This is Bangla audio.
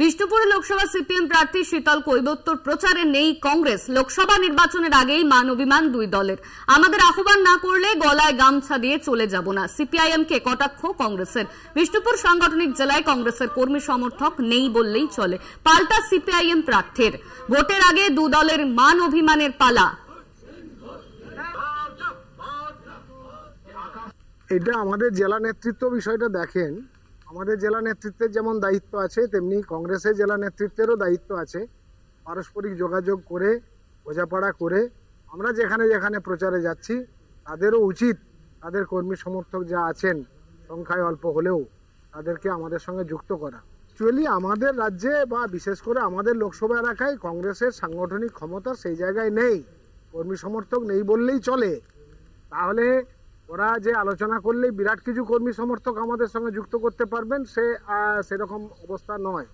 বিষ্ণুপুর লোকসভা সিপিএম প্রার্থী শীতল কৈবত্তর প্রচারে নেই কংগ্রেস লোকসভা নির্বাচনের আগেই মান অভিমান দুই দলের আমাদের আহ্বান না করলে গলায় গামছা দিয়ে চলে যাব না সিপিআইএম কে কটাক্ষ কংগ্রেসের বিষ্ণুপুর সাংগঠনিক জেলায় কংগ্রেসের কর্মী সমর্থক নেই বললেই চলে পাল্টা সিপিআইএম প্রার্থীর ভোটের আগে দু দলের মান অভিমানের পালা এটা আমাদের জেলা নেতৃত্ব বিষয়টা দেখেন আমাদের জেলা নেতৃত্বের যেমন দায়িত্ব আছে তেমনি কংগ্রেসের জেলা নেতৃত্বেরও দায়িত্ব আছে পারস্পরিক যোগাযোগ করে বোঝাপড়া করে আমরা যেখানে যেখানে প্রচারে যাচ্ছি তাদেরও উচিত তাদের কর্মী সমর্থক যা আছেন সংখ্যায় অল্প হলেও তাদেরকে আমাদের সঙ্গে যুক্ত করা অ্যাকচুয়ালি আমাদের রাজ্যে বা বিশেষ করে আমাদের লোকসভা এলাকায় কংগ্রেসের সাংগঠনিক ক্ষমতা সেই জায়গায় নেই কর্মী সমর্থক নেই বললেই চলে তাহলে ওরা যে আলোচনা করলেই বিরাট কিছু কর্মী সমর্থক আমাদের সঙ্গে যুক্ত করতে পারবেন সে সেরকম অবস্থা নয়